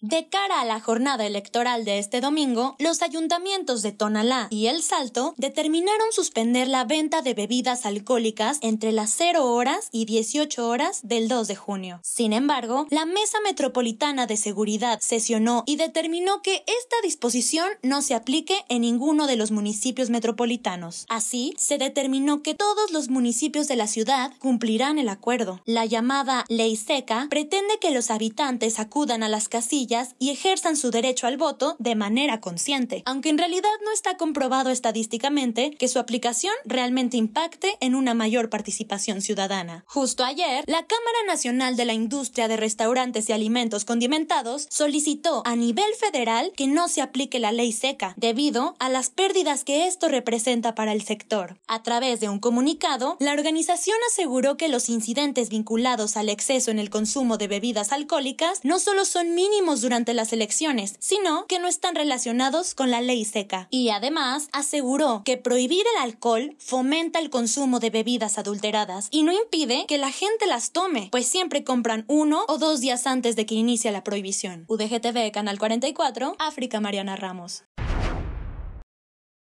De cara a la jornada electoral de este domingo, los ayuntamientos de Tonalá y El Salto determinaron suspender la venta de bebidas alcohólicas entre las 0 horas y 18 horas del 2 de junio. Sin embargo, la Mesa Metropolitana de Seguridad sesionó y determinó que esta disposición no se aplique en ninguno de los municipios metropolitanos. Así, se determinó que todos los municipios de la ciudad cumplirán el acuerdo. La llamada ley seca pretende que los habitantes acudan a las casillas y ejerzan su derecho al voto de manera consciente, aunque en realidad no está comprobado estadísticamente que su aplicación realmente impacte en una mayor participación ciudadana. Justo ayer, la Cámara Nacional de la Industria de Restaurantes y Alimentos Condimentados solicitó a nivel federal que no se aplique la ley seca, debido a las pérdidas que esto representa para el sector. A través de un comunicado, la organización aseguró que los incidentes vinculados al exceso en el consumo de bebidas alcohólicas no solo son mínimos durante las elecciones, sino que no están relacionados con la ley seca. Y además aseguró que prohibir el alcohol fomenta el consumo de bebidas adulteradas y no impide que la gente las tome, pues siempre compran uno o dos días antes de que inicie la prohibición. UDGTV, Canal 44, África Mariana Ramos.